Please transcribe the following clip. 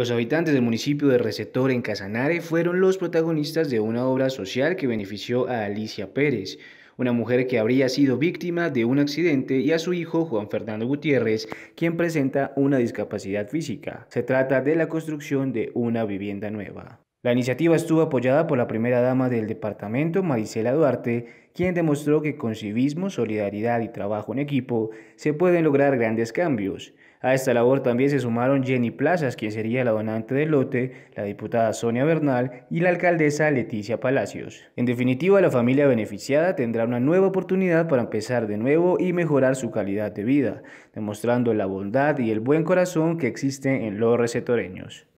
Los habitantes del municipio de Receptor, en Casanare fueron los protagonistas de una obra social que benefició a Alicia Pérez, una mujer que habría sido víctima de un accidente y a su hijo Juan Fernando Gutiérrez, quien presenta una discapacidad física. Se trata de la construcción de una vivienda nueva. La iniciativa estuvo apoyada por la primera dama del departamento, Marisela Duarte, quien demostró que con civismo, solidaridad y trabajo en equipo se pueden lograr grandes cambios. A esta labor también se sumaron Jenny Plazas, quien sería la donante del lote, la diputada Sonia Bernal y la alcaldesa Leticia Palacios. En definitiva, la familia beneficiada tendrá una nueva oportunidad para empezar de nuevo y mejorar su calidad de vida, demostrando la bondad y el buen corazón que existen en los recetoreños.